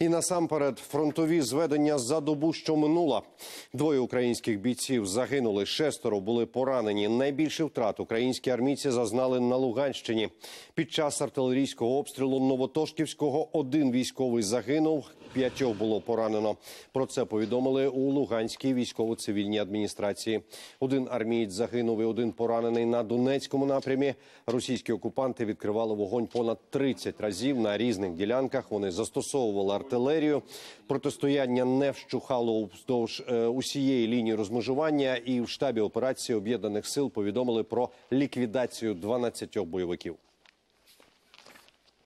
І насамперед фронтові зведення за добу, що минула. Двоє українських бійців загинули, шестеро були поранені. Найбільше втрат українські армійці зазнали на Луганщині. Під час артилерійського обстрілу Новотошківського один військовий загинув, п'ятьох було поранено. Про це повідомили у Луганській військово-цивільній адміністрації. Один армієць загинув і один поранений на Донецькому напрямі. Російські окупанти відкривали вогонь понад 30 разів на різних ділянках. Вони застосовували артилерію артилерію. Протистояння не вщухало вздовж е, усієї лінії розмежування, і в штабі операції об'єднаних сил повідомили про ліквідацію 12 бойовиків.